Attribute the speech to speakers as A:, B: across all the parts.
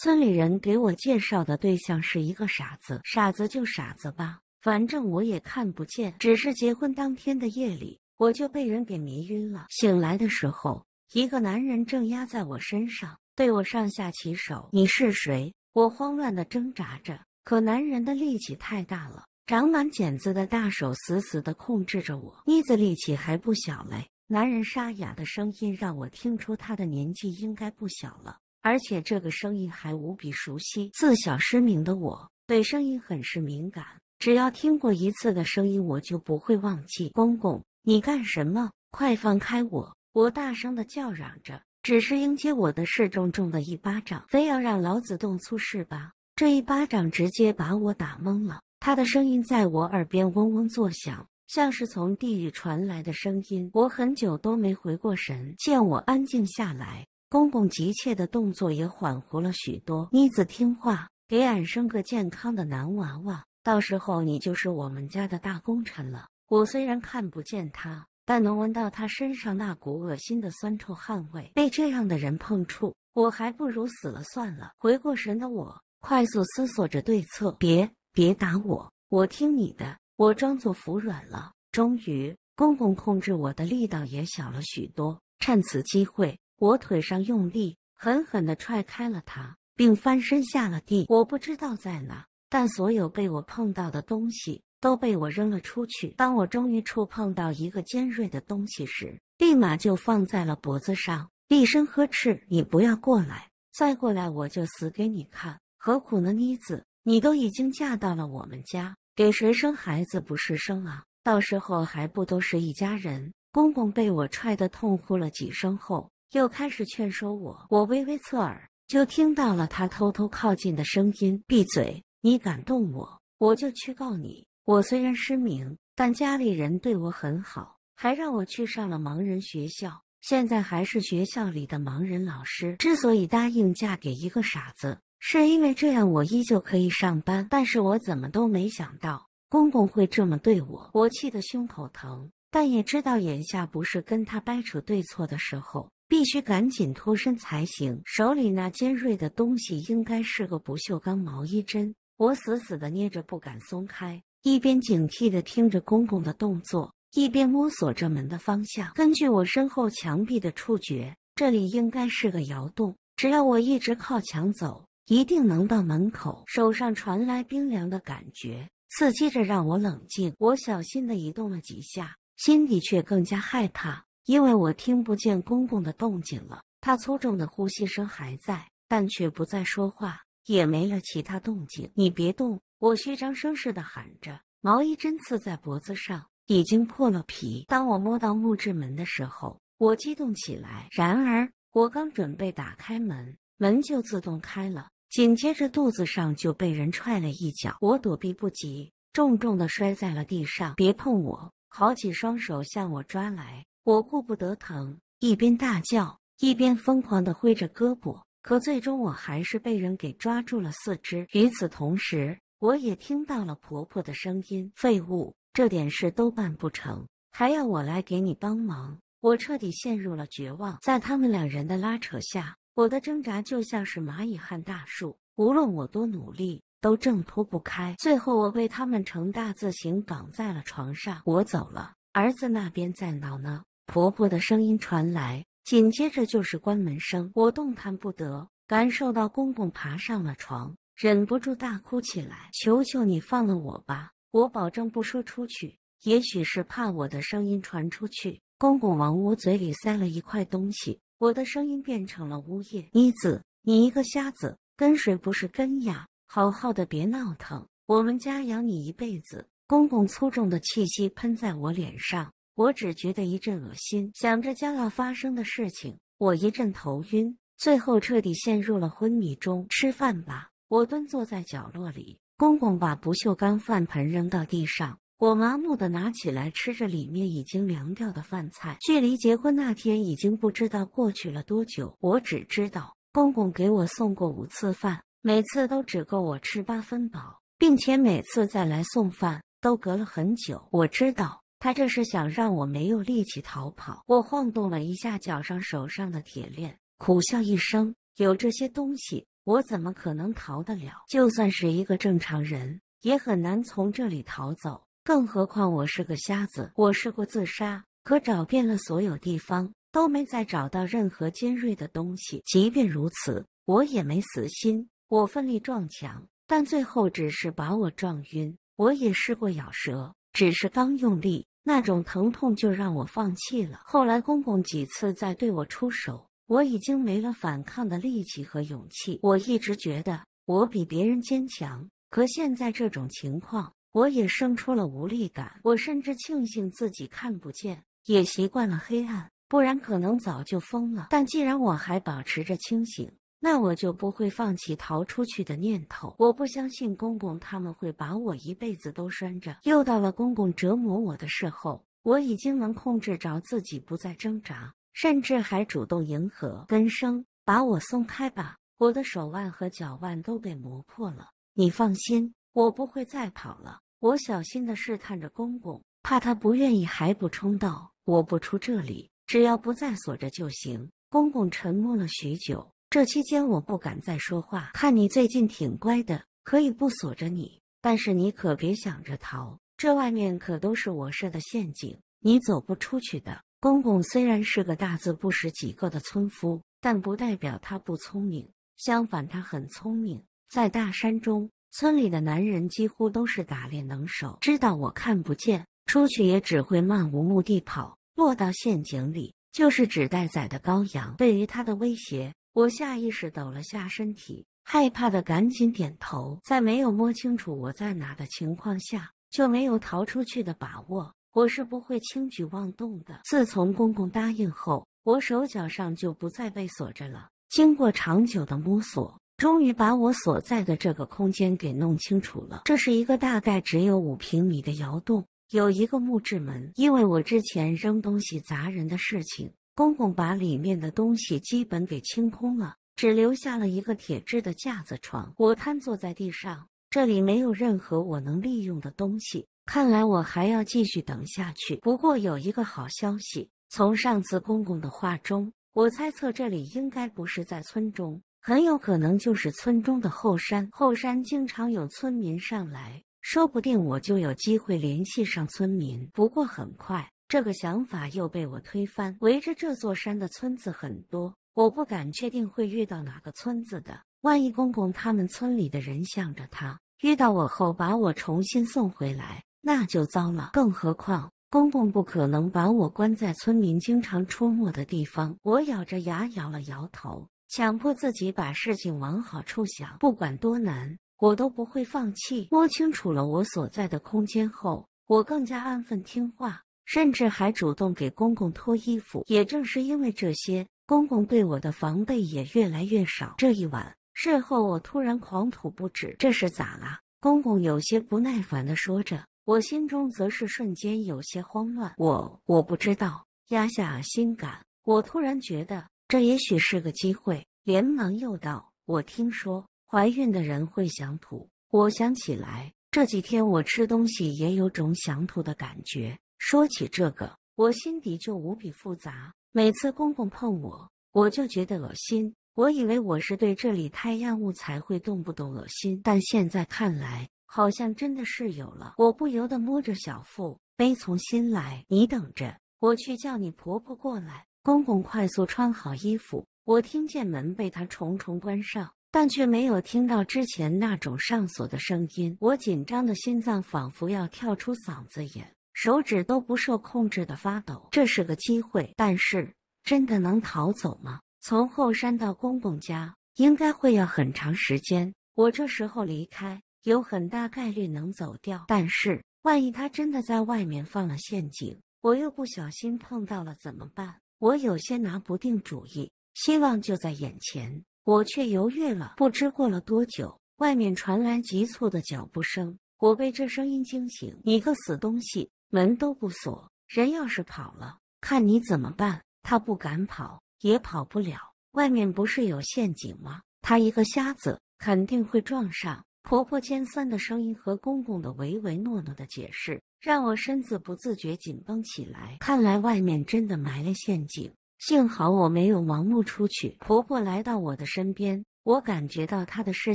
A: 村里人给我介绍的对象是一个傻子，傻子就傻子吧，反正我也看不见。只是结婚当天的夜里，我就被人给迷晕了。醒来的时候，一个男人正压在我身上，对我上下其手。你是谁？我慌乱的挣扎着，可男人的力气太大了，长满茧子的大手死死的控制着我。妮子力气还不小嘞。男人沙哑的声音让我听出他的年纪应该不小了。而且这个声音还无比熟悉。自小失明的我，对声音很是敏感。只要听过一次的声音，我就不会忘记。公公，你干什么？快放开我！我大声的叫嚷着。只是迎接我的是重重的一巴掌，非要让老子动粗是吧？这一巴掌直接把我打懵了。他的声音在我耳边嗡嗡作响，像是从地狱传来的声音。我很久都没回过神。见我安静下来。公公急切的动作也缓和了许多。妮子听话，给俺生个健康的男娃娃，到时候你就是我们家的大功臣了。我虽然看不见他，但能闻到他身上那股恶心的酸臭汗味。被这样的人碰触，我还不如死了算了。回过神的我，快速思索着对策。别别打我，我听你的。我装作服软了。终于，公公控制我的力道也小了许多。趁此机会。我腿上用力，狠狠的踹开了他，并翻身下了地。我不知道在哪，但所有被我碰到的东西都被我扔了出去。当我终于触碰到一个尖锐的东西时，立马就放在了脖子上，厉声呵斥：“你不要过来！再过来，我就死给你看！何苦呢，妮子？你都已经嫁到了我们家，给谁生孩子不是生啊？到时候还不都是一家人？”公公被我踹得痛哭了几声后。又开始劝说我，我微微侧耳，就听到了他偷偷靠近的声音。闭嘴！你敢动我，我就去告你。我虽然失明，但家里人对我很好，还让我去上了盲人学校，现在还是学校里的盲人老师。之所以答应嫁给一个傻子，是因为这样我依旧可以上班。但是我怎么都没想到公公会这么对我，我气得胸口疼，但也知道眼下不是跟他掰扯对错的时候。必须赶紧脱身才行。手里那尖锐的东西应该是个不锈钢毛衣针，我死死的捏着不敢松开，一边警惕的听着公公的动作，一边摸索着门的方向。根据我身后墙壁的触觉，这里应该是个窑洞。只要我一直靠墙走，一定能到门口。手上传来冰凉的感觉，刺激着让我冷静。我小心的移动了几下，心里却更加害怕。因为我听不见公公的动静了，他粗重的呼吸声还在，但却不再说话，也没了其他动静。你别动！我虚张声势的喊着，毛衣针刺在脖子上，已经破了皮。当我摸到木质门的时候，我激动起来。然而，我刚准备打开门，门就自动开了，紧接着肚子上就被人踹了一脚，我躲避不及，重重的摔在了地上。别碰我！好几双手向我抓来。我顾不得疼，一边大叫，一边疯狂地挥着胳膊。可最终我还是被人给抓住了四肢。与此同时，我也听到了婆婆的声音：“废物，这点事都办不成，还要我来给你帮忙？”我彻底陷入了绝望。在他们两人的拉扯下，我的挣扎就像是蚂蚁撼大树，无论我多努力，都挣脱不开。最后，我被他们成大字形绑在了床上。我走了，儿子那边在闹呢。婆婆的声音传来，紧接着就是关门声。我动弹不得，感受到公公爬上了床，忍不住大哭起来：“求求你放了我吧！我保证不说出去。”也许是怕我的声音传出去，公公往我嘴里塞了一块东西，我的声音变成了呜咽。妮子，你一个瞎子，跟谁不是跟呀？好好的，别闹腾，我们家养你一辈子。公公粗重的气息喷在我脸上。我只觉得一阵恶心，想着将要发生的事情，我一阵头晕，最后彻底陷入了昏迷中。吃饭吧，我蹲坐在角落里。公公把不锈钢饭盆扔到地上，我麻木的拿起来吃着里面已经凉掉的饭菜。距离结婚那天已经不知道过去了多久，我只知道公公给我送过五次饭，每次都只够我吃八分饱，并且每次再来送饭都隔了很久。我知道。他这是想让我没有力气逃跑。我晃动了一下脚上、手上的铁链，苦笑一声：“有这些东西，我怎么可能逃得了？就算是一个正常人，也很难从这里逃走。更何况我是个瞎子。我试过自杀，可找遍了所有地方，都没再找到任何尖锐的东西。即便如此，我也没死心。我奋力撞墙，但最后只是把我撞晕。我也试过咬舌。”只是刚用力，那种疼痛就让我放弃了。后来公公几次再对我出手，我已经没了反抗的力气和勇气。我一直觉得我比别人坚强，可现在这种情况，我也生出了无力感。我甚至庆幸自己看不见，也习惯了黑暗，不然可能早就疯了。但既然我还保持着清醒。那我就不会放弃逃出去的念头。我不相信公公他们会把我一辈子都拴着。又到了公公折磨我的时候，我已经能控制着自己不再挣扎，甚至还主动迎合。根生，把我松开吧，我的手腕和脚腕都被磨破了。你放心，我不会再跑了。我小心的试探着公公，怕他不愿意，还不冲到，我不出这里，只要不再锁着就行。”公公沉默了许久。这期间我不敢再说话，看你最近挺乖的，可以不锁着你，但是你可别想着逃，这外面可都是我设的陷阱，你走不出去的。公公虽然是个大字不识几个的村夫，但不代表他不聪明，相反他很聪明。在大山中，村里的男人几乎都是打猎能手，知道我看不见，出去也只会漫无目的跑，落到陷阱里就是指待宰的羔羊，对于他的威胁。我下意识抖了下身体，害怕的赶紧点头。在没有摸清楚我在哪的情况下，就没有逃出去的把握。我是不会轻举妄动的。自从公公答应后，我手脚上就不再被锁着了。经过长久的摸索，终于把我所在的这个空间给弄清楚了。这是一个大概只有五平米的窑洞，有一个木质门。因为我之前扔东西砸人的事情。公公把里面的东西基本给清空了，只留下了一个铁质的架子床。我瘫坐在地上，这里没有任何我能利用的东西。看来我还要继续等下去。不过有一个好消息，从上次公公的话中，我猜测这里应该不是在村中，很有可能就是村中的后山。后山经常有村民上来，说不定我就有机会联系上村民。不过很快。这个想法又被我推翻。围着这座山的村子很多，我不敢确定会遇到哪个村子的。万一公公他们村里的人向着他，遇到我后把我重新送回来，那就糟了。更何况公公不可能把我关在村民经常出没的地方。我咬着牙摇了摇头，强迫自己把事情往好处想。不管多难，我都不会放弃。摸清楚了我所在的空间后，我更加安分听话。甚至还主动给公公脱衣服，也正是因为这些，公公对我的防备也越来越少。这一晚，事后我突然狂吐不止，这是咋了？公公有些不耐烦的说着，我心中则是瞬间有些慌乱。我我不知道，压下心感，我突然觉得这也许是个机会，连忙又道：“我听说怀孕的人会想吐，我想起来这几天我吃东西也有种想吐的感觉。”说起这个，我心底就无比复杂。每次公公碰我，我就觉得恶心。我以为我是对这里太厌恶才会动不动恶心，但现在看来，好像真的是有了。我不由得摸着小腹，悲从心来。你等着，我去叫你婆婆过来。公公快速穿好衣服，我听见门被他重重关上，但却没有听到之前那种上锁的声音。我紧张的心脏仿佛要跳出嗓子眼。手指都不受控制的发抖，这是个机会，但是真的能逃走吗？从后山到公公家应该会要很长时间，我这时候离开有很大概率能走掉，但是万一他真的在外面放了陷阱，我又不小心碰到了怎么办？我有些拿不定主意，希望就在眼前，我却犹豫了。不知过了多久，外面传来急促的脚步声，我被这声音惊醒。你个死东西！门都不锁，人要是跑了，看你怎么办？他不敢跑，也跑不了。外面不是有陷阱吗？他一个瞎子，肯定会撞上。婆婆尖酸的声音和公公的唯唯诺诺的解释，让我身子不自觉紧绷起来。看来外面真的埋了陷阱，幸好我没有盲目出去。婆婆来到我的身边，我感觉到她的视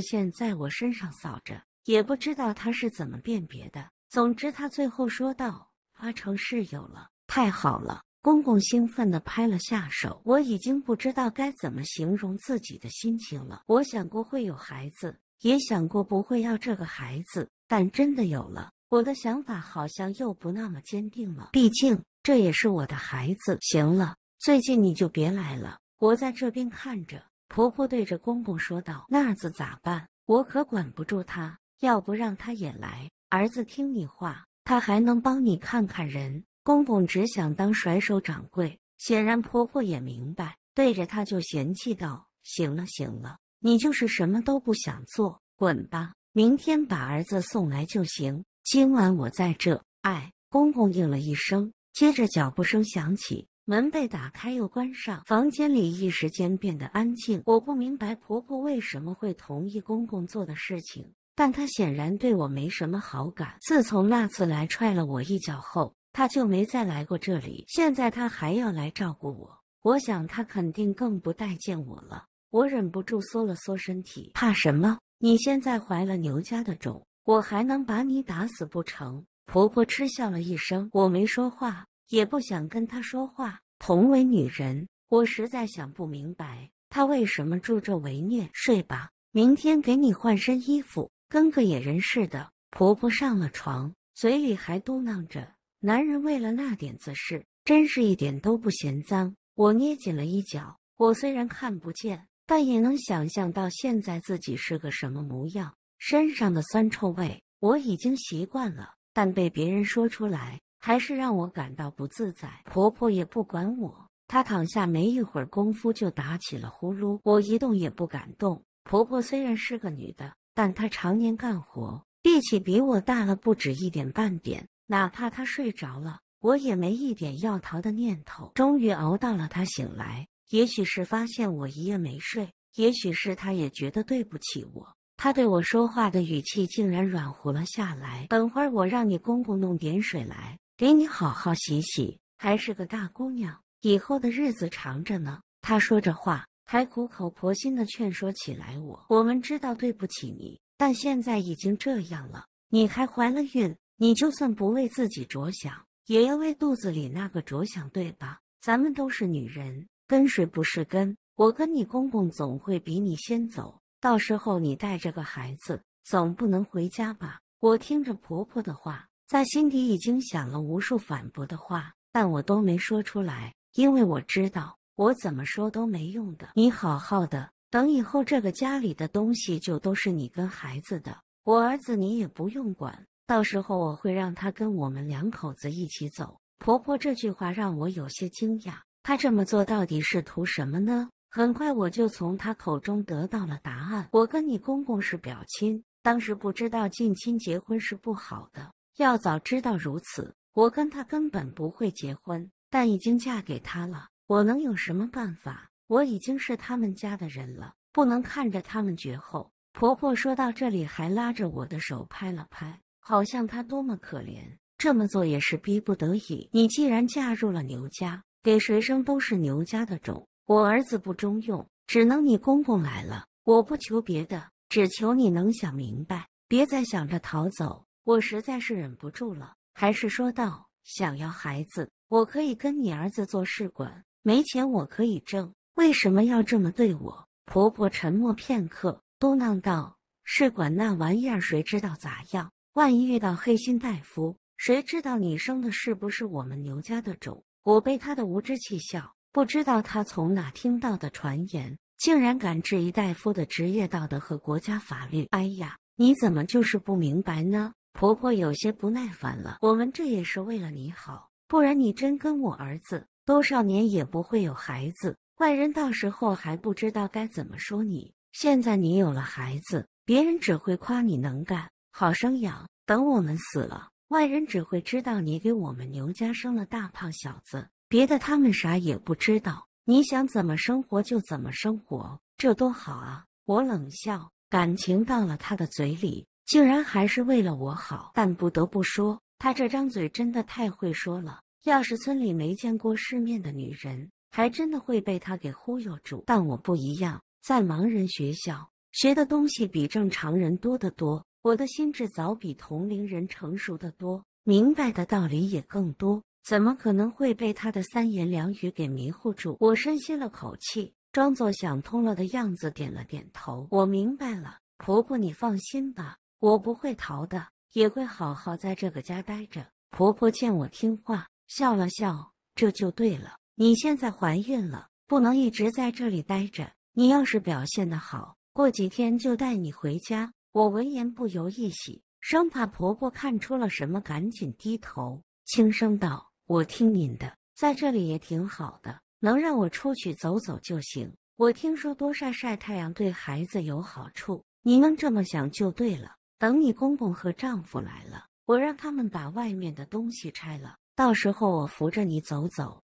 A: 线在我身上扫着，也不知道她是怎么辨别的。总之，他最后说道：“阿成是有了，太好了！”公公兴奋地拍了下手。我已经不知道该怎么形容自己的心情了。我想过会有孩子，也想过不会要这个孩子，但真的有了，我的想法好像又不那么坚定了。毕竟这也是我的孩子。行了，最近你就别来了，我在这边看着。”婆婆对着公公说道：“那子咋办？我可管不住他。要不让他也来？”儿子听你话，他还能帮你看看人。公公只想当甩手掌柜。显然婆婆也明白，对着他就嫌弃道：“行了行了，你就是什么都不想做，滚吧！明天把儿子送来就行。今晚我在这。”哎，公公应了一声，接着脚步声响起，门被打开又关上，房间里一时间变得安静。我不明白婆婆为什么会同意公公做的事情。但他显然对我没什么好感。自从那次来踹了我一脚后，他就没再来过这里。现在他还要来照顾我，我想他肯定更不待见我了。我忍不住缩了缩身体，怕什么？你现在怀了牛家的种，我还能把你打死不成？婆婆嗤笑了一声。我没说话，也不想跟他说话。同为女人，我实在想不明白，她为什么助纣为虐？睡吧，明天给你换身衣服。跟个野人似的，婆婆上了床，嘴里还嘟囔着：“男人为了那点子事，真是一点都不嫌脏。”我捏紧了衣角，我虽然看不见，但也能想象到现在自己是个什么模样，身上的酸臭味我已经习惯了，但被别人说出来，还是让我感到不自在。婆婆也不管我，她躺下没一会儿功夫就打起了呼噜，我一动也不敢动。婆婆虽然是个女的。但他常年干活，力气比我大了不止一点半点。哪怕他睡着了，我也没一点要逃的念头。终于熬到了他醒来，也许是发现我一夜没睡，也许是他也觉得对不起我，他对我说话的语气竟然软和了下来。等会儿我让你公公弄点水来，给你好好洗洗。还是个大姑娘，以后的日子长着呢。他说着话。还苦口婆心的劝说起来，我我们知道对不起你，但现在已经这样了，你还怀了孕，你就算不为自己着想，也要为肚子里那个着想，对吧？咱们都是女人，跟谁不是跟？我跟你公公总会比你先走，到时候你带着个孩子，总不能回家吧？我听着婆婆的话，在心底已经想了无数反驳的话，但我都没说出来，因为我知道。我怎么说都没用的。你好好的，等以后这个家里的东西就都是你跟孩子的。我儿子你也不用管，到时候我会让他跟我们两口子一起走。婆婆这句话让我有些惊讶，她这么做到底是图什么呢？很快我就从她口中得到了答案。我跟你公公是表亲，当时不知道近亲结婚是不好的，要早知道如此，我跟他根本不会结婚。但已经嫁给他了。我能有什么办法？我已经是他们家的人了，不能看着他们绝后。婆婆说到这里，还拉着我的手拍了拍，好像她多么可怜。这么做也是逼不得已。你既然嫁入了牛家，给谁生都是牛家的种。我儿子不中用，只能你公公来了。我不求别的，只求你能想明白，别再想着逃走。我实在是忍不住了，还是说道：想要孩子，我可以跟你儿子做试管。没钱我可以挣，为什么要这么对我？婆婆沉默片刻，嘟囔道：“试管那玩意儿谁知道咋样？万一遇到黑心大夫，谁知道你生的是不是我们牛家的种？”我被他的无知气笑，不知道他从哪听到的传言，竟然敢质疑大夫的职业道德和国家法律。哎呀，你怎么就是不明白呢？婆婆有些不耐烦了：“我们这也是为了你好，不然你真跟我儿子……”多少年也不会有孩子，外人到时候还不知道该怎么说你。现在你有了孩子，别人只会夸你能干、好生养。等我们死了，外人只会知道你给我们牛家生了大胖小子，别的他们啥也不知道。你想怎么生活就怎么生活，这多好啊！我冷笑，感情到了他的嘴里，竟然还是为了我好。但不得不说，他这张嘴真的太会说了。要是村里没见过世面的女人，还真的会被他给忽悠住。但我不一样，在盲人学校学的东西比正常人多得多，我的心智早比同龄人成熟的多，明白的道理也更多，怎么可能会被他的三言两语给迷糊住？我深吸了口气，装作想通了的样子，点了点头。我明白了，婆婆你放心吧，我不会逃的，也会好好在这个家待着。婆婆见我听话。笑了笑，这就对了。你现在怀孕了，不能一直在这里待着。你要是表现的好，过几天就带你回家。我闻言不由一喜，生怕婆婆看出了什么，赶紧低头轻声道：“我听您的，在这里也挺好的，能让我出去走走就行。我听说多晒晒太阳对孩子有好处，你能这么想就对了。等你公公和丈夫来了，我让他们把外面的东西拆了。”到时候我扶着你走走。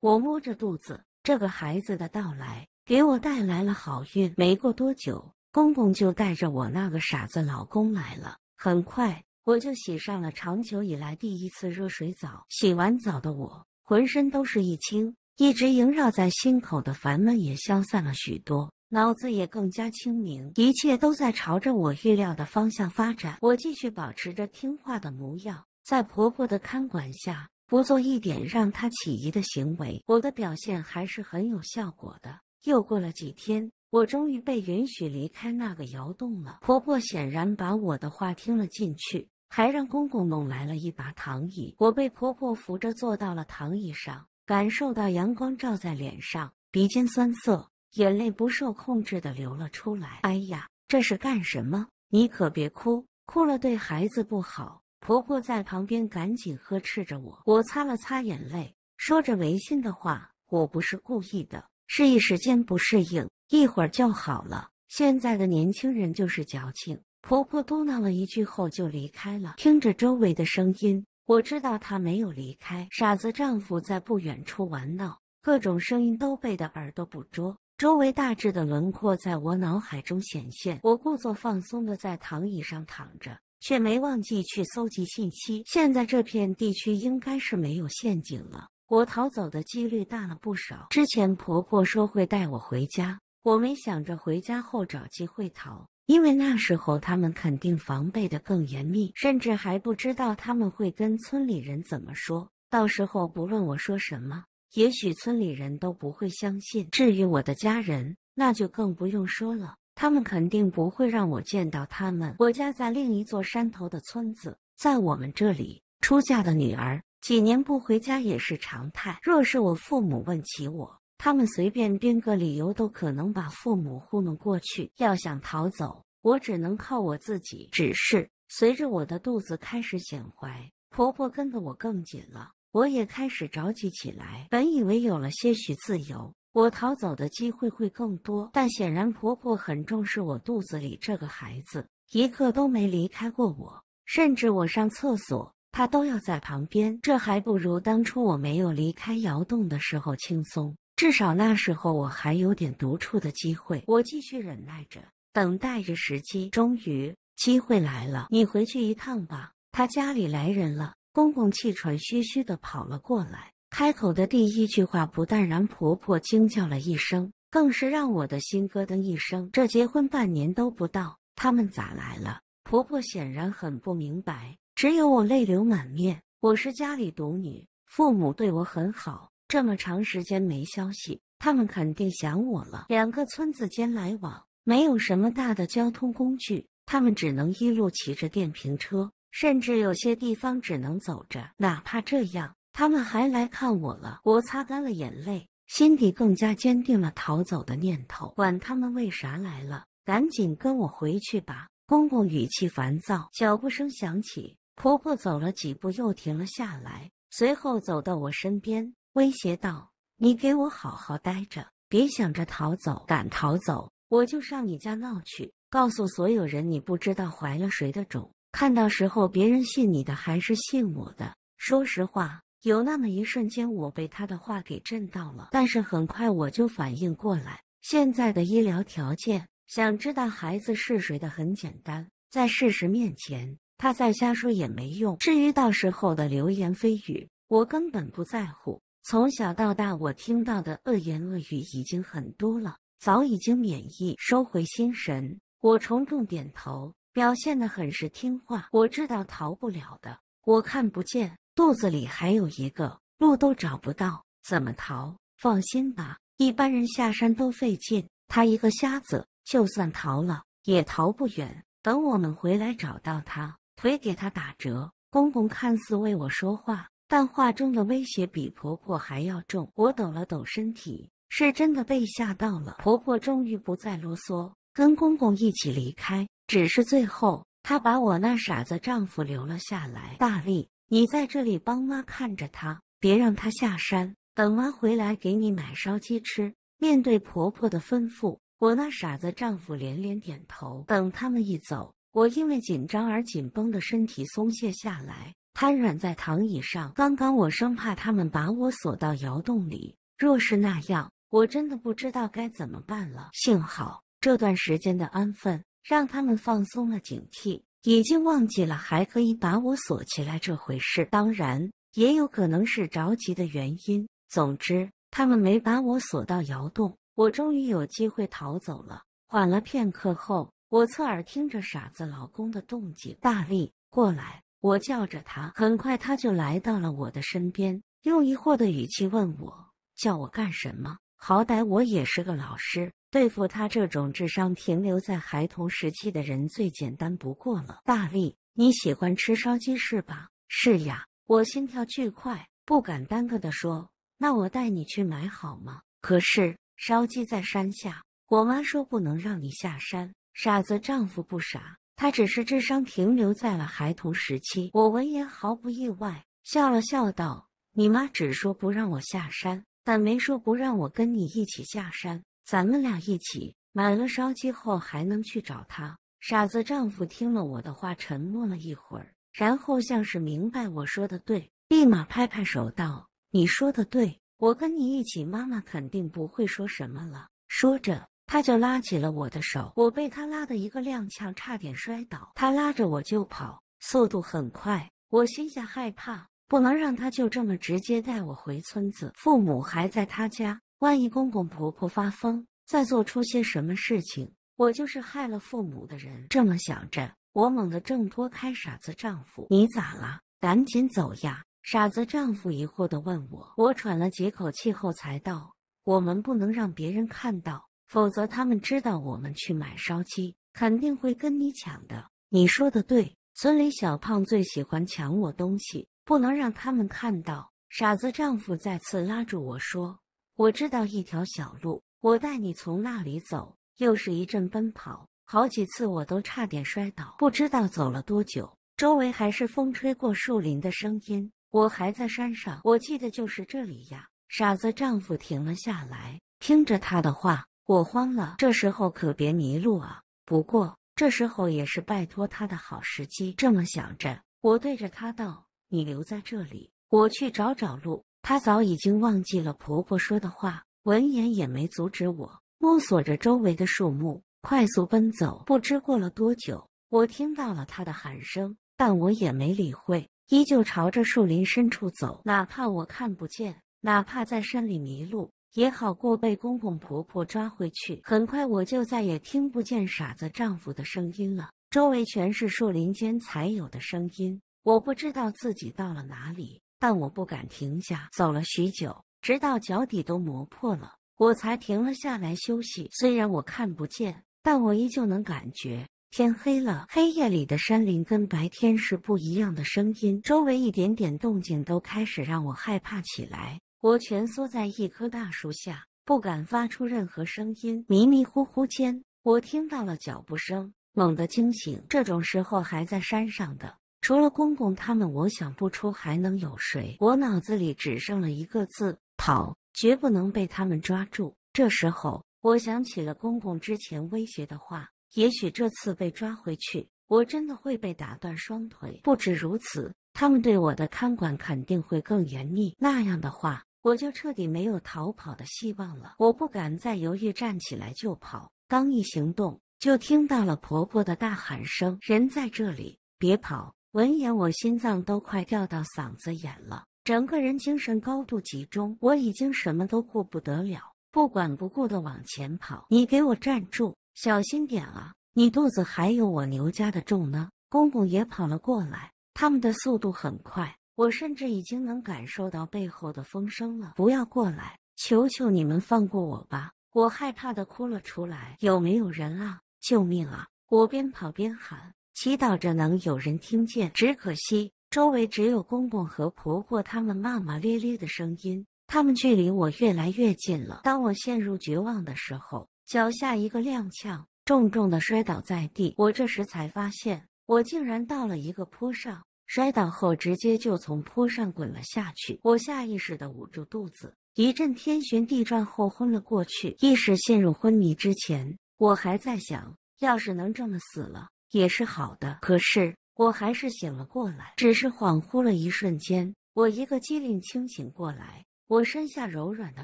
A: 我摸着肚子，这个孩子的到来给我带来了好运。没过多久，公公就带着我那个傻子老公来了。很快，我就洗上了长久以来第一次热水澡。洗完澡的我，浑身都是一清，一直萦绕在心口的烦闷也消散了许多。脑子也更加清明，一切都在朝着我预料的方向发展。我继续保持着听话的模样，在婆婆的看管下，不做一点让她起疑的行为。我的表现还是很有效果的。又过了几天，我终于被允许离开那个窑洞了。婆婆显然把我的话听了进去，还让公公弄来了一把躺椅。我被婆婆扶着坐到了躺椅上，感受到阳光照在脸上，鼻尖酸涩。眼泪不受控制地流了出来。哎呀，这是干什么？你可别哭，哭了对孩子不好。婆婆在旁边赶紧呵斥着我。我擦了擦眼泪，说着违心的话：“我不是故意的，是一时间不适应，一会儿就好了。”现在的年轻人就是矫情。婆婆嘟囔了一句后就离开了。听着周围的声音，我知道她没有离开。傻子丈夫在不远处玩闹，各种声音都被的耳朵捕捉。周围大致的轮廓在我脑海中显现。我故作放松的在躺椅上躺着，却没忘记去搜集信息。现在这片地区应该是没有陷阱了，我逃走的几率大了不少。之前婆婆说会带我回家，我没想着回家后找机会逃，因为那时候他们肯定防备的更严密，甚至还不知道他们会跟村里人怎么说。到时候不论我说什么。也许村里人都不会相信。至于我的家人，那就更不用说了，他们肯定不会让我见到他们。我家在另一座山头的村子，在我们这里，出嫁的女儿几年不回家也是常态。若是我父母问起我，他们随便编个理由都可能把父母糊弄过去。要想逃走，我只能靠我自己。只是随着我的肚子开始显怀，婆婆跟得我更紧了。我也开始着急起来。本以为有了些许自由，我逃走的机会会更多，但显然婆婆很重视我肚子里这个孩子，一刻都没离开过我，甚至我上厕所，她都要在旁边。这还不如当初我没有离开窑洞的时候轻松，至少那时候我还有点独处的机会。我继续忍耐着，等待着时机。终于，机会来了。你回去一趟吧，他家里来人了。公公气喘吁吁的跑了过来，开口的第一句话不但让婆婆惊叫了一声，更是让我的心咯噔一声。这结婚半年都不到，他们咋来了？婆婆显然很不明白，只有我泪流满面。我是家里独女，父母对我很好，这么长时间没消息，他们肯定想我了。两个村子间来往没有什么大的交通工具，他们只能一路骑着电瓶车。甚至有些地方只能走着，哪怕这样，他们还来看我了。我擦干了眼泪，心底更加坚定了逃走的念头。管他们为啥来了，赶紧跟我回去吧。公公语气烦躁，脚步声响起，婆婆走了几步又停了下来，随后走到我身边，威胁道：“你给我好好待着，别想着逃走。敢逃走，我就上你家闹去，告诉所有人你不知道怀了谁的种。”看到时候别人信你的还是信我的？说实话，有那么一瞬间，我被他的话给震到了。但是很快我就反应过来，现在的医疗条件，想知道孩子是谁的很简单。在事实面前，他再瞎说也没用。至于到时候的流言蜚语，我根本不在乎。从小到大，我听到的恶言恶语已经很多了，早已经免疫。收回心神，我重重点头。表现的很是听话，我知道逃不了的。我看不见，肚子里还有一个，路都找不到，怎么逃？放心吧，一般人下山都费劲，他一个瞎子，就算逃了也逃不远。等我们回来找到他，腿给他打折。公公看似为我说话，但话中的威胁比婆婆还要重。我抖了抖身体，是真的被吓到了。婆婆终于不再啰嗦，跟公公一起离开。只是最后，她把我那傻子丈夫留了下来。大力，你在这里帮妈看着他，别让他下山。等妈回来，给你买烧鸡吃。面对婆婆的吩咐，我那傻子丈夫连连点头。等他们一走，我因为紧张而紧绷的身体松懈下来，瘫软在躺椅上。刚刚我生怕他们把我锁到窑洞里，若是那样，我真的不知道该怎么办了。幸好这段时间的安分。让他们放松了警惕，已经忘记了还可以把我锁起来这回事。当然，也有可能是着急的原因。总之，他们没把我锁到窑洞，我终于有机会逃走了。缓了片刻后，我侧耳听着傻子老公的动静，大力过来，我叫着他。很快，他就来到了我的身边，用疑惑的语气问我：“叫我干什么？好歹我也是个老师。”对付他这种智商停留在孩童时期的人，最简单不过了。大力，你喜欢吃烧鸡是吧？是呀，我心跳巨快，不敢耽搁的说。那我带你去买好吗？可是烧鸡在山下，我妈说不能让你下山。傻子丈夫不傻，他只是智商停留在了孩童时期。我闻言毫不意外，笑了笑道：“你妈只说不让我下山，但没说不让我跟你一起下山。”咱们俩一起买了烧鸡后，还能去找他。傻子丈夫听了我的话，沉默了一会儿，然后像是明白我说的对，立马拍拍手道：“你说的对，我跟你一起，妈妈肯定不会说什么了。”说着，他就拉起了我的手，我被他拉的一个踉跄，差点摔倒。他拉着我就跑，速度很快。我心下害怕，不能让他就这么直接带我回村子，父母还在他家。万一公公婆婆发疯，再做出些什么事情，我就是害了父母的人。这么想着，我猛地挣脱开傻子丈夫。你咋了？赶紧走呀！傻子丈夫疑惑的问我。我喘了几口气后才道：“我们不能让别人看到，否则他们知道我们去买烧鸡，肯定会跟你抢的。”你说的对，村里小胖最喜欢抢我东西，不能让他们看到。傻子丈夫再次拉住我说。我知道一条小路，我带你从那里走。又是一阵奔跑，好几次我都差点摔倒。不知道走了多久，周围还是风吹过树林的声音。我还在山上，我记得就是这里呀！傻子，丈夫停了下来，听着他的话，我慌了。这时候可别迷路啊！不过这时候也是拜托他的好时机。这么想着，我对着他道：“你留在这里，我去找找路。”她早已经忘记了婆婆说的话，闻言也没阻止我，摸索着周围的树木，快速奔走。不知过了多久，我听到了她的喊声，但我也没理会，依旧朝着树林深处走。哪怕我看不见，哪怕在山里迷路，也好过被公公婆婆抓回去。很快，我就再也听不见傻子丈夫的声音了，周围全是树林间才有的声音。我不知道自己到了哪里。但我不敢停下，走了许久，直到脚底都磨破了，我才停了下来休息。虽然我看不见，但我依旧能感觉天黑了。黑夜里的山林跟白天是不一样的，声音，周围一点点动静都开始让我害怕起来。我蜷缩在一棵大树下，不敢发出任何声音。迷迷糊糊间，我听到了脚步声，猛地惊醒。这种时候还在山上的。除了公公他们，我想不出还能有谁。我脑子里只剩了一个字：逃！绝不能被他们抓住。这时候，我想起了公公之前威胁的话：也许这次被抓回去，我真的会被打断双腿。不止如此，他们对我的看管肯定会更严密。那样的话，我就彻底没有逃跑的希望了。我不敢再犹豫，站起来就跑。刚一行动，就听到了婆婆的大喊声：“人在这里，别跑！”闻言，我心脏都快掉到嗓子眼了，整个人精神高度集中，我已经什么都顾不得了，不管不顾的往前跑。你给我站住，小心点啊！你肚子还有我牛家的重呢。公公也跑了过来，他们的速度很快，我甚至已经能感受到背后的风声了。不要过来！求求你们放过我吧！我害怕的哭了出来。有没有人啊？救命啊！我边跑边喊。祈祷着能有人听见，只可惜周围只有公公和婆婆他们骂骂咧咧的声音。他们距离我越来越近了。当我陷入绝望的时候，脚下一个踉跄，重重的摔倒在地。我这时才发现，我竟然到了一个坡上。摔倒后，直接就从坡上滚了下去。我下意识的捂住肚子，一阵天旋地转后昏了过去。意识陷入昏迷之前，我还在想：要是能这么死了。也是好的，可是我还是醒了过来，只是恍惚了一瞬间，我一个机灵清醒过来。我身下柔软的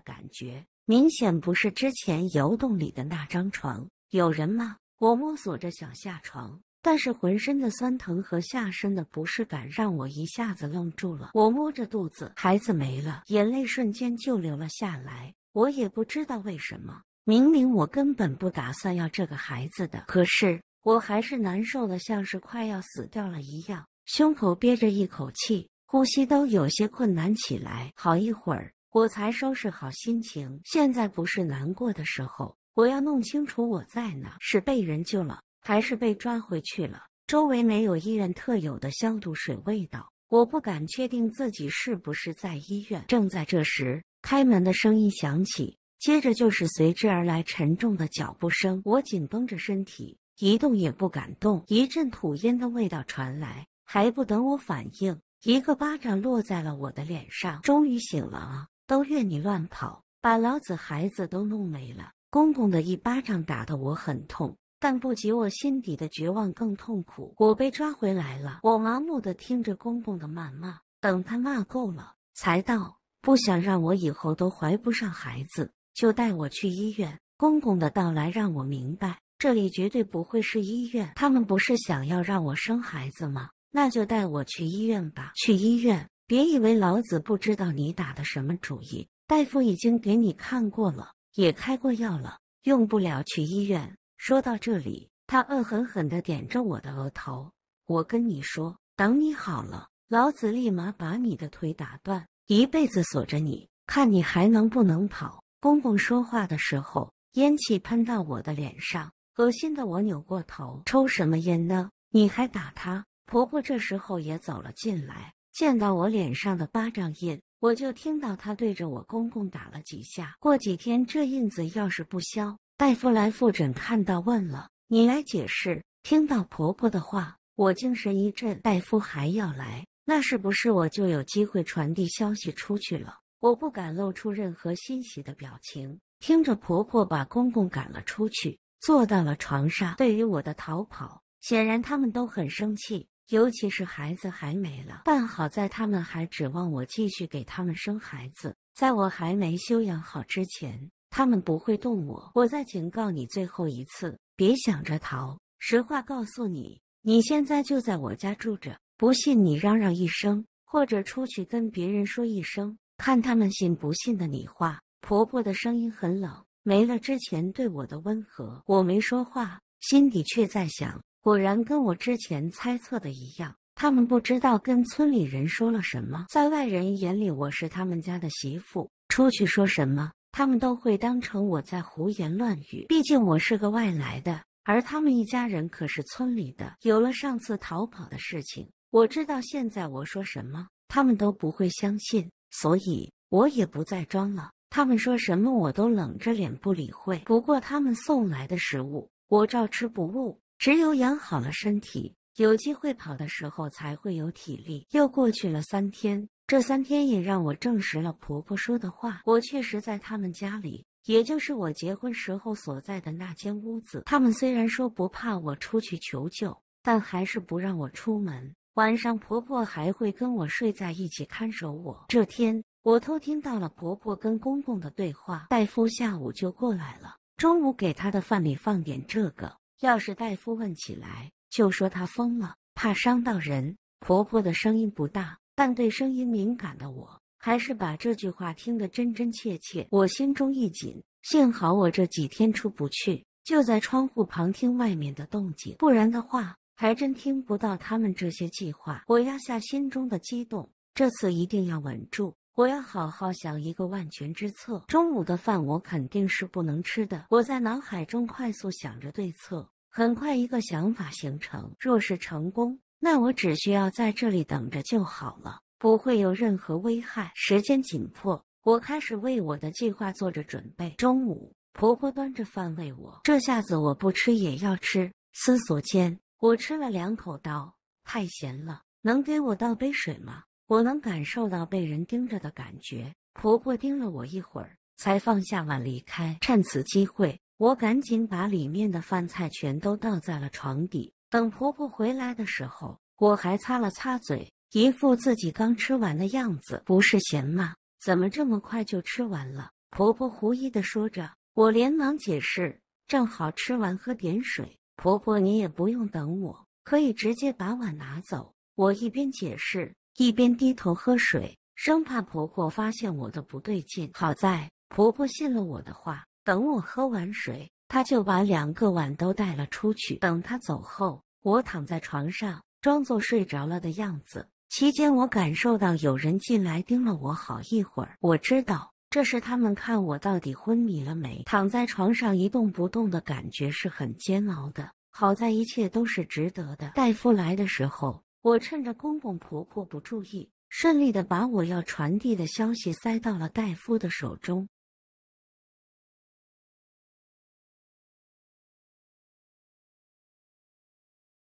A: 感觉，明显不是之前窑洞里的那张床。有人吗？我摸索着想下床，但是浑身的酸疼和下身的不适感让我一下子愣住了。我摸着肚子，孩子没了，眼泪瞬间就流了下来。我也不知道为什么，明明我根本不打算要这个孩子的，可是。我还是难受的，像是快要死掉了一样，胸口憋着一口气，呼吸都有些困难起来。好一会儿，我才收拾好心情。现在不是难过的时候，我要弄清楚我在哪，是被人救了，还是被抓回去了。周围没有医院特有的消毒水味道，我不敢确定自己是不是在医院。正在这时，开门的声音响起，接着就是随之而来沉重的脚步声。我紧绷着身体。一动也不敢动，一阵吐烟的味道传来，还不等我反应，一个巴掌落在了我的脸上。终于醒了啊！都怨你乱跑，把老子孩子都弄没了。公公的一巴掌打得我很痛，但不及我心底的绝望更痛苦。我被抓回来了，我麻木的听着公公的谩骂，等他骂够了，才道：“不想让我以后都怀不上孩子，就带我去医院。”公公的到来让我明白。这里绝对不会是医院，他们不是想要让我生孩子吗？那就带我去医院吧。去医院？别以为老子不知道你打的什么主意。大夫已经给你看过了，也开过药了，用不了去医院。说到这里，他恶狠狠地点着我的额头。我跟你说，等你好了，老子立马把你的腿打断，一辈子锁着你，看你还能不能跑。公公说话的时候，烟气喷到我的脸上。恶心的我扭过头，抽什么烟呢？你还打他？婆婆这时候也走了进来，见到我脸上的巴掌印，我就听到她对着我公公打了几下。过几天这印子要是不消，大夫来复诊，看到问了你来解释。听到婆婆的话，我精神一振，大夫还要来，那是不是我就有机会传递消息出去了？我不敢露出任何欣喜的表情，听着婆婆把公公赶了出去。坐到了床上。对于我的逃跑，显然他们都很生气，尤其是孩子还没了。但好在他们还指望我继续给他们生孩子。在我还没休养好之前，他们不会动我。我再警告你最后一次，别想着逃。实话告诉你，你现在就在我家住着。不信你嚷嚷一声，或者出去跟别人说一声，看他们信不信的。你话，婆婆的声音很冷。没了之前对我的温和，我没说话，心底却在想：果然跟我之前猜测的一样，他们不知道跟村里人说了什么，在外人眼里我是他们家的媳妇，出去说什么他们都会当成我在胡言乱语。毕竟我是个外来的，而他们一家人可是村里的。有了上次逃跑的事情，我知道现在我说什么他们都不会相信，所以我也不再装了。他们说什么我都冷着脸不理会。不过他们送来的食物，我照吃不误。只有养好了身体，有机会跑的时候，才会有体力。又过去了三天，这三天也让我证实了婆婆说的话。我确实在他们家里，也就是我结婚时候所在的那间屋子。他们虽然说不怕我出去求救，但还是不让我出门。晚上，婆婆还会跟我睡在一起看守我。这天。我偷听到了婆婆跟公公的对话。大夫下午就过来了，中午给他的饭里放点这个。要是大夫问起来，就说他疯了，怕伤到人。婆婆的声音不大，但对声音敏感的我，还是把这句话听得真真切切。我心中一紧，幸好我这几天出不去，就在窗户旁听外面的动静，不然的话，还真听不到他们这些计划。我压下心中的激动，这次一定要稳住。我要好好想一个万全之策。中午的饭我肯定是不能吃的。我在脑海中快速想着对策，很快一个想法形成。若是成功，那我只需要在这里等着就好了，不会有任何危害。时间紧迫，我开始为我的计划做着准备。中午，婆婆端着饭喂我，这下子我不吃也要吃。思索间，我吃了两口，道：“太咸了，能给我倒杯水吗？”我能感受到被人盯着的感觉。婆婆盯了我一会儿，才放下碗离开。趁此机会，我赶紧把里面的饭菜全都倒在了床底。等婆婆回来的时候，我还擦了擦嘴，一副自己刚吃完的样子。不是嫌吗？怎么这么快就吃完了？婆婆狐疑的说着。我连忙解释：“正好吃完，喝点水。”婆婆，你也不用等我，可以直接把碗拿走。”我一边解释。一边低头喝水，生怕婆婆发现我的不对劲。好在婆婆信了我的话，等我喝完水，她就把两个碗都带了出去。等她走后，我躺在床上，装作睡着了的样子。期间，我感受到有人进来盯了我好一会儿，我知道这是他们看我到底昏迷了没。躺在床上一动不动的感觉是很煎熬的，好在一切都是值得的。戴夫来的时候。我趁着公公婆婆不注意，顺利的把我要传递的消息塞到了戴夫的手中，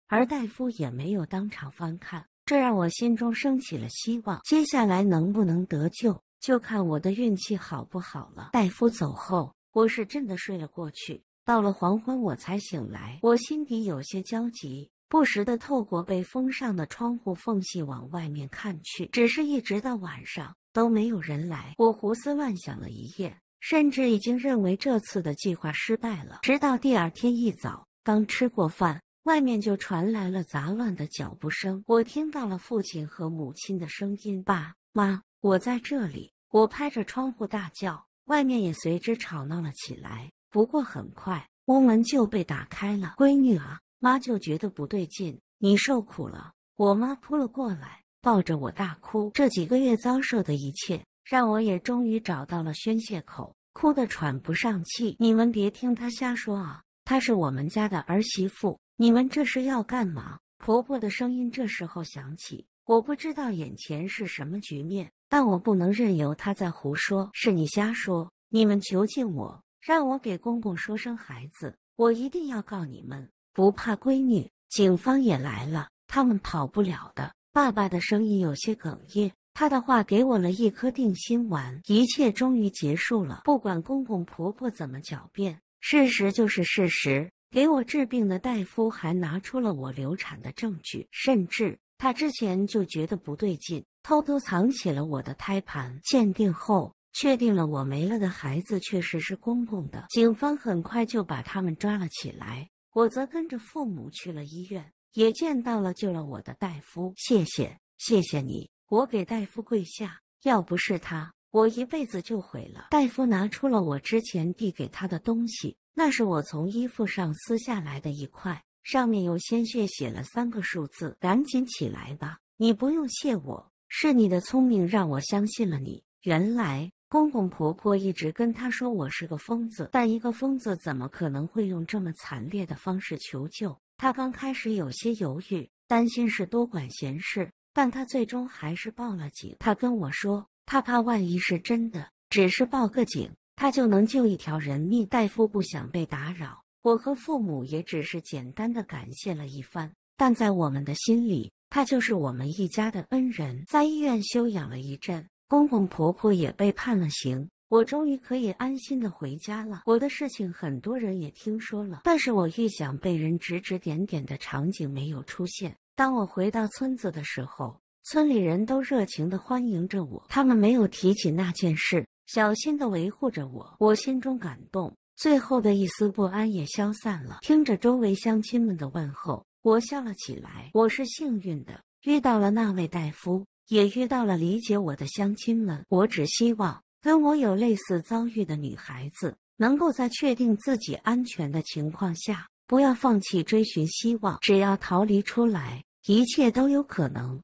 A: 而戴夫也没有当场翻看，这让我心中升起了希望。接下来能不能得救，就看我的运气好不好了。戴夫走后，我是真的睡了过去。到了黄昏，我才醒来，我心底有些焦急。不时地透过被封上的窗户缝隙往外面看去，只是一直到晚上都没有人来。我胡思乱想了一夜，甚至已经认为这次的计划失败了。直到第二天一早，刚吃过饭，外面就传来了杂乱的脚步声。我听到了父亲和母亲的声音：“爸妈，我在这里！”我拍着窗户大叫，外面也随之吵闹了起来。不过很快，屋门就被打开了。“闺女啊！”妈就觉得不对劲，你受苦了。我妈扑了过来，抱着我大哭。这几个月遭受的一切，让我也终于找到了宣泄口，哭得喘不上气。你们别听她瞎说啊！她是我们家的儿媳妇，你们这是要干嘛？婆婆的声音这时候响起。我不知道眼前是什么局面，但我不能任由她在胡说。是你瞎说！你们囚禁我，让我给公公说生孩子，我一定要告你们！不怕闺女，警方也来了，他们跑不了的。爸爸的声音有些哽咽，他的话给我了一颗定心丸。一切终于结束了，不管公公婆婆怎么狡辩，事实就是事实。给我治病的大夫还拿出了我流产的证据，甚至他之前就觉得不对劲，偷偷藏起了我的胎盘。鉴定后，确定了我没了的孩子确实是公公的。警方很快就把他们抓了起来。我则跟着父母去了医院，也见到了救了我的大夫。谢谢，谢谢你！我给大夫跪下，要不是他，我一辈子就毁了。大夫拿出了我之前递给他的东西，那是我从衣服上撕下来的一块，上面用鲜血，写了三个数字。赶紧起来吧，你不用谢我，是你的聪明让我相信了你。原来。公公婆婆一直跟他说我是个疯子，但一个疯子怎么可能会用这么惨烈的方式求救？他刚开始有些犹豫，担心是多管闲事，但他最终还是报了警。他跟我说，他怕万一是真的，只是报个警，他就能救一条人命。大夫不想被打扰，我和父母也只是简单的感谢了一番，但在我们的心里，他就是我们一家的恩人。在医院休养了一阵。公公婆婆也被判了刑，我终于可以安心的回家了。我的事情很多人也听说了，但是我预想被人指指点点的场景没有出现。当我回到村子的时候，村里人都热情的欢迎着我，他们没有提起那件事，小心的维护着我。我心中感动，最后的一丝不安也消散了。听着周围乡亲们的问候，我笑了起来。我是幸运的，遇到了那位大夫。也遇到了理解我的乡亲们，我只希望跟我有类似遭遇的女孩子，能够在确定自己安全的情况下，不要放弃追寻希望。只要逃离出来，一切都有可能。